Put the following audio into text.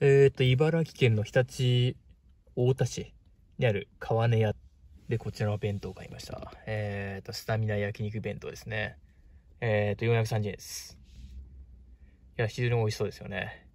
えっ、ー、と、茨城県の日立太田市にある川根屋でこちらの弁当を買いました。えっ、ー、と、スタミナ焼肉弁当ですね。えっ、ー、と、430円です。いや、非常に美味しそうですよね。